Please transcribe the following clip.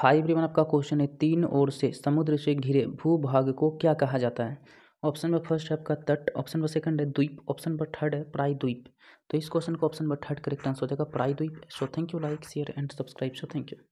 high ब्रीवन आपका question है तीन ओर से समुद्र से घिरे भूभाग को क्या कहा जाता है ऑप्शन नंबर फर्स्ट है आपका तट ऑप्शन नंबर सेकंड है द्वीप ऑप्शन नंबर थर्ड है प्रायद्वीप तो इस क्वेश्चन को option number third correct answer हो जाएगा प्रायद्वीप so thank you like share and subscribe so thank you